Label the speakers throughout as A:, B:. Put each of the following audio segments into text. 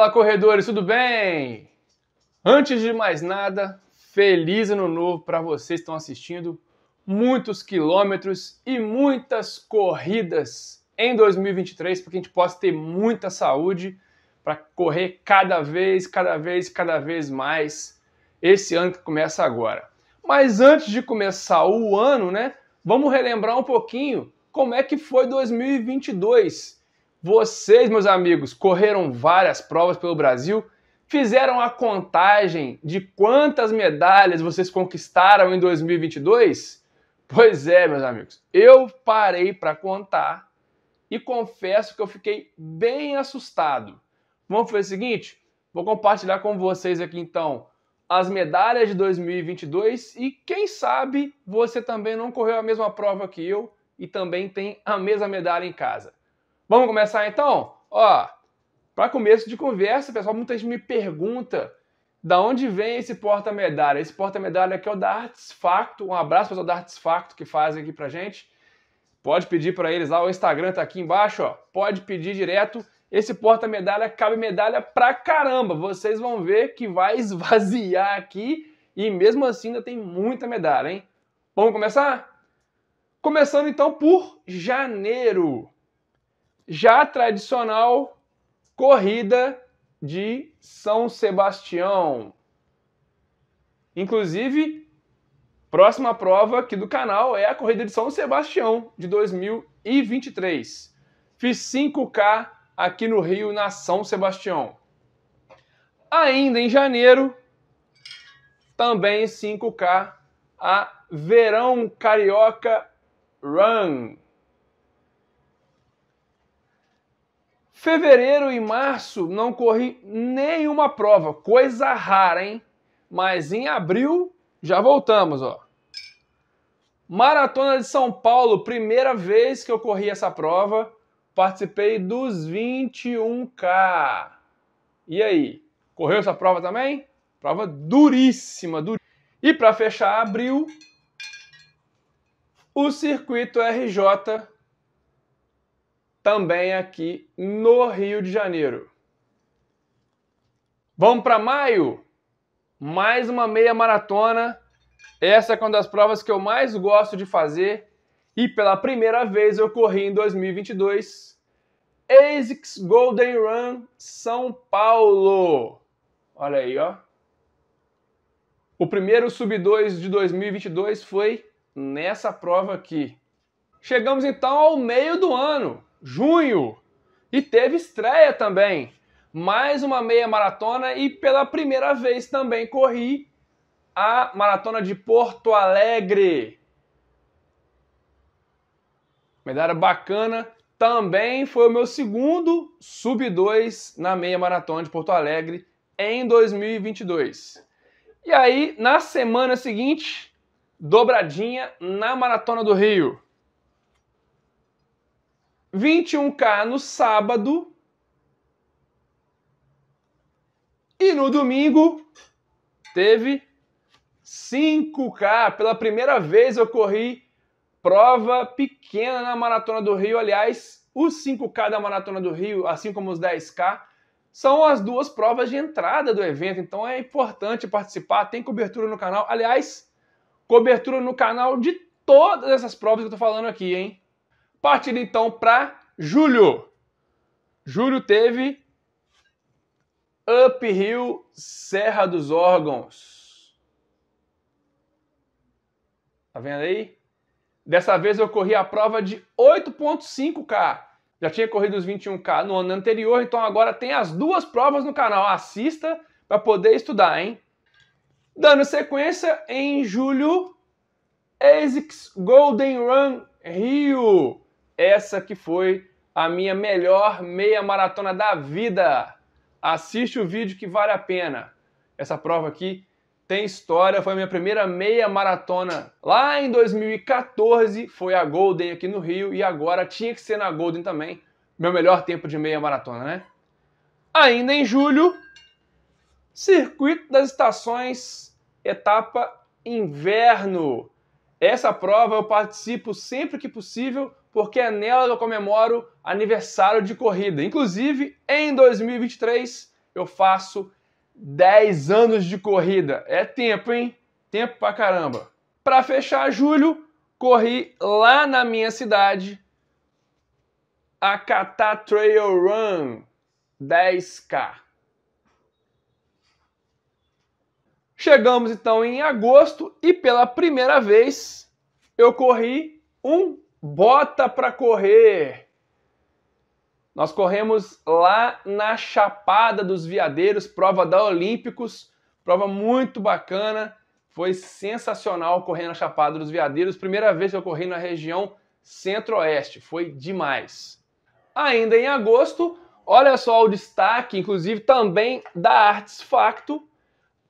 A: Fala corredores, tudo bem? Antes de mais nada, feliz ano novo para vocês que estão assistindo. Muitos quilômetros e muitas corridas em 2023 para que a gente possa ter muita saúde para correr cada vez, cada vez, cada vez mais esse ano que começa agora. Mas antes de começar o ano, né, vamos relembrar um pouquinho como é que foi 2022 vocês, meus amigos, correram várias provas pelo Brasil, fizeram a contagem de quantas medalhas vocês conquistaram em 2022? Pois é, meus amigos, eu parei para contar e confesso que eu fiquei bem assustado. Vamos fazer o seguinte? Vou compartilhar com vocês aqui então as medalhas de 2022 e quem sabe você também não correu a mesma prova que eu e também tem a mesma medalha em casa. Vamos começar então? Ó, para começo de conversa, pessoal, muita gente me pergunta da onde vem esse porta-medalha. Esse porta-medalha aqui é o da Artes Facto. Um abraço pessoal da Artes Facto que fazem aqui pra gente. Pode pedir para eles lá, o Instagram tá aqui embaixo, ó. Pode pedir direto. Esse porta-medalha cabe medalha pra caramba. Vocês vão ver que vai esvaziar aqui e mesmo assim ainda tem muita medalha, hein? Vamos começar? Começando então por janeiro já tradicional corrida de São Sebastião. Inclusive, próxima prova aqui do canal é a corrida de São Sebastião de 2023. Fiz 5K aqui no Rio, na São Sebastião. Ainda em janeiro, também 5K, a Verão Carioca Run, Fevereiro e março não corri nenhuma prova, coisa rara, hein? Mas em abril já voltamos, ó. Maratona de São Paulo, primeira vez que eu corri essa prova, participei dos 21K. E aí, correu essa prova também? Prova duríssima, duríssima. E para fechar abril, o circuito RJ também aqui no Rio de Janeiro. Vamos para maio? Mais uma meia maratona. Essa é uma das provas que eu mais gosto de fazer e pela primeira vez eu corri em 2022. ASICS Golden Run São Paulo. Olha aí, ó. O primeiro sub 2 de 2022 foi nessa prova aqui. Chegamos então ao meio do ano junho. E teve estreia também. Mais uma meia maratona e pela primeira vez também corri a maratona de Porto Alegre. Medalha bacana. Também foi o meu segundo sub 2 na meia maratona de Porto Alegre em 2022. E aí, na semana seguinte, dobradinha na maratona do Rio. 21K no sábado. E no domingo teve 5K. Pela primeira vez eu corri prova pequena na Maratona do Rio. Aliás, os 5K da Maratona do Rio, assim como os 10K, são as duas provas de entrada do evento. Então é importante participar. Tem cobertura no canal. Aliás, cobertura no canal de todas essas provas que eu tô falando aqui, hein? Partindo então para julho. Julho teve Up Serra dos Órgãos. Tá vendo aí? Dessa vez eu corri a prova de 8.5K. Já tinha corrido os 21K no ano anterior, então agora tem as duas provas no canal. Assista para poder estudar, hein? Dando sequência, em julho, ASICS Golden Run Rio essa que foi a minha melhor meia maratona da vida. Assiste o vídeo que vale a pena. Essa prova aqui tem história, foi a minha primeira meia maratona lá em 2014, foi a Golden aqui no Rio e agora tinha que ser na Golden também, meu melhor tempo de meia maratona, né? Ainda em julho, Circuito das Estações, etapa inverno. Essa prova eu participo sempre que possível, porque é nela que eu comemoro aniversário de corrida. Inclusive, em 2023, eu faço 10 anos de corrida. É tempo, hein? Tempo pra caramba. Para fechar julho, corri lá na minha cidade a Catá Trail Run 10K. Chegamos então em agosto e pela primeira vez eu corri um Bota para correr. Nós corremos lá na Chapada dos Veadeiros, prova da Olímpicos, prova muito bacana. Foi sensacional correr na Chapada dos Veadeiros, primeira vez que eu corri na região Centro-Oeste, foi demais. Ainda em agosto, olha só o destaque, inclusive também da Artes Facto,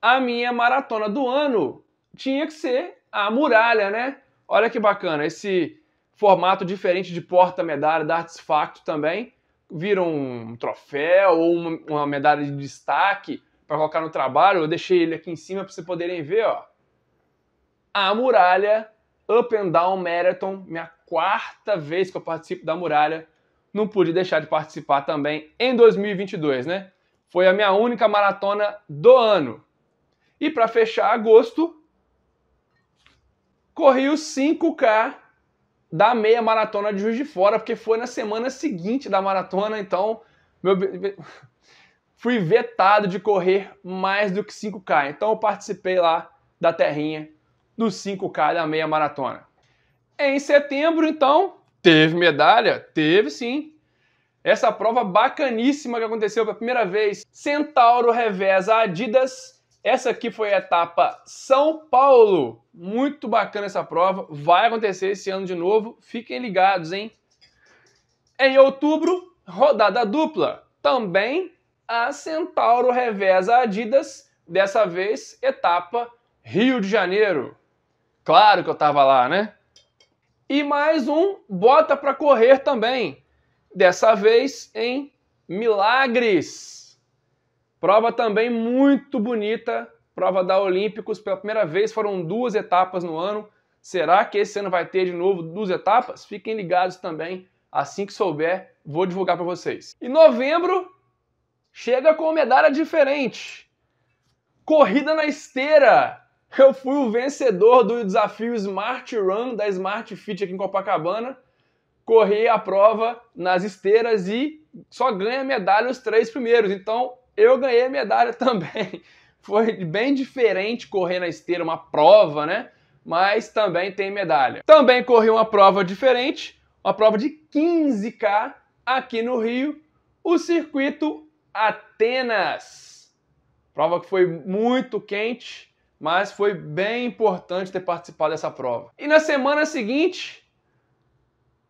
A: a minha maratona do ano tinha que ser a muralha, né? Olha que bacana, esse formato diferente de porta-medalha da Arts também, vira um troféu ou uma, uma medalha de destaque para colocar no trabalho. Eu deixei ele aqui em cima para vocês poderem ver, ó. A muralha Up and Down Marathon, minha quarta vez que eu participo da muralha. Não pude deixar de participar também em 2022, né? Foi a minha única maratona do ano. E para fechar agosto, corri os 5K da meia maratona de Juiz de Fora, porque foi na semana seguinte da maratona, então meu... fui vetado de correr mais do que 5K. Então eu participei lá da terrinha do 5K da meia maratona. Em setembro, então, teve medalha? Teve sim. Essa prova bacaníssima que aconteceu pela primeira vez. Centauro a Adidas essa aqui foi a etapa São Paulo. Muito bacana essa prova. Vai acontecer esse ano de novo. Fiquem ligados, hein? Em outubro, rodada dupla. Também a Centauro reveza a Adidas. Dessa vez, etapa Rio de Janeiro. Claro que eu tava lá, né? E mais um bota para correr também. Dessa vez em Milagres. Prova também muito bonita, prova da Olímpicos. Pela primeira vez foram duas etapas no ano. Será que esse ano vai ter de novo duas etapas? Fiquem ligados também. Assim que souber, vou divulgar para vocês. Em novembro, chega com uma medalha diferente. Corrida na esteira. Eu fui o vencedor do desafio Smart Run da Smart Fit aqui em Copacabana. Corri a prova nas esteiras e só ganha medalha os três primeiros. Então, eu ganhei medalha também. Foi bem diferente correr na esteira uma prova, né? Mas também tem medalha. Também corri uma prova diferente, uma prova de 15K aqui no Rio, o circuito Atenas. Prova que foi muito quente, mas foi bem importante ter participado dessa prova. E na semana seguinte,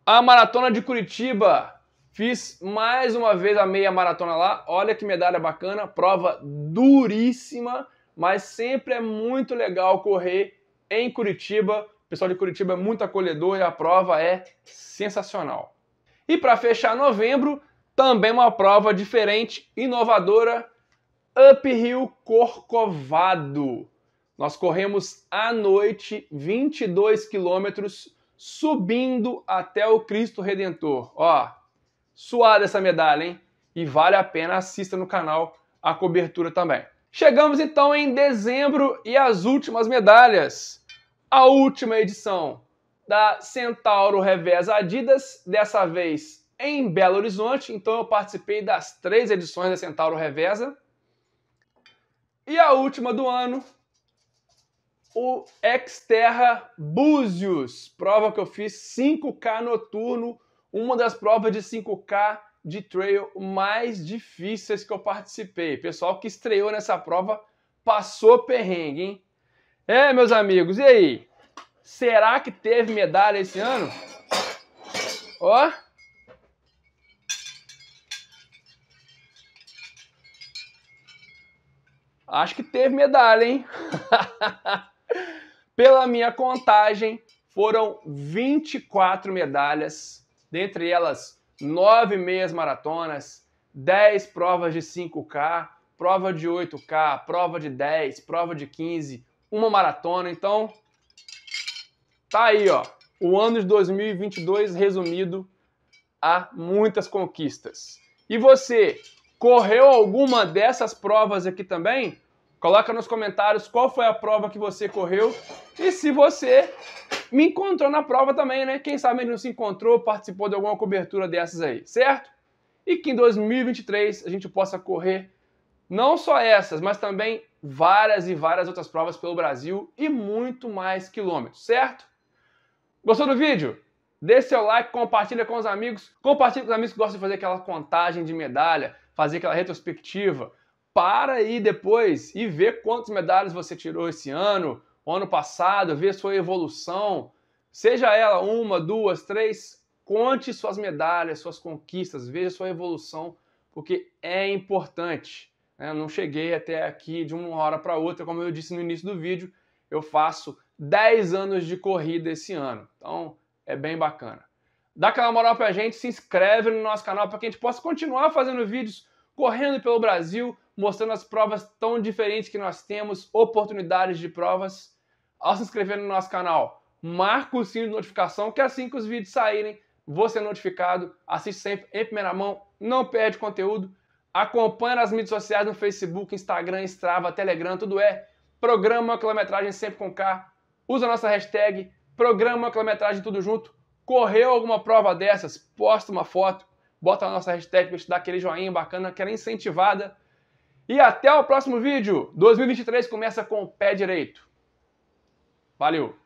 A: a maratona de Curitiba, Fiz mais uma vez a meia maratona lá. Olha que medalha bacana, prova duríssima, mas sempre é muito legal correr em Curitiba. O pessoal de Curitiba é muito acolhedor e a prova é sensacional. E para fechar novembro, também uma prova diferente, inovadora, Uphill Corcovado. Nós corremos à noite 22 quilômetros subindo até o Cristo Redentor. Ó, suada essa medalha, hein? E vale a pena, assista no canal a cobertura também. Chegamos então em dezembro e as últimas medalhas. A última edição da Centauro Revés Adidas, dessa vez em Belo Horizonte. Então eu participei das três edições da Centauro Revesa. E a última do ano, o Exterra Búzios, prova que eu fiz 5K noturno uma das provas de 5K de trail mais difíceis que eu participei. Pessoal que estreou nessa prova passou perrengue, hein? É, meus amigos, e aí? Será que teve medalha esse ano? Ó. Acho que teve medalha, hein? Pela minha contagem, foram 24 medalhas dentre elas nove meias maratonas, dez provas de 5K, prova de 8K, prova de 10, prova de 15, uma maratona. Então, tá aí, ó. O ano de 2022 resumido a muitas conquistas. E você, correu alguma dessas provas aqui também? Coloca nos comentários qual foi a prova que você correu e se você me encontrou na prova também, né? Quem sabe ele não se encontrou, participou de alguma cobertura dessas aí, certo? E que em 2023 a gente possa correr não só essas, mas também várias e várias outras provas pelo Brasil e muito mais quilômetros, certo? Gostou do vídeo? Dê seu like, compartilha com os amigos, compartilha com os amigos que gostam de fazer aquela contagem de medalha, fazer aquela retrospectiva. Para aí depois e ver quantas medalhas você tirou esse ano, o ano passado, ver sua evolução, seja ela uma, duas, três, conte suas medalhas, suas conquistas, veja sua evolução, porque é importante. Eu né? não cheguei até aqui de uma hora para outra, como eu disse no início do vídeo, eu faço 10 anos de corrida esse ano. Então, é bem bacana. Dá aquela moral para a gente, se inscreve no nosso canal para que a gente possa continuar fazendo vídeos correndo pelo Brasil, mostrando as provas tão diferentes que nós temos, oportunidades de provas ao se inscrever no nosso canal. Marca o sino de notificação, que assim que os vídeos saírem, você é notificado. Assiste sempre em primeira mão, não perde conteúdo. Acompanhe nas mídias sociais no Facebook, Instagram, Strava, Telegram, tudo é. Programa quilometragem sempre com K. Usa a nossa hashtag, programa quilometragem tudo junto. Correu alguma prova dessas? Posta uma foto, bota a nossa hashtag para te dar aquele joinha bacana, aquela incentivada. E até o próximo vídeo. 2023 começa com o pé direito. Valeu!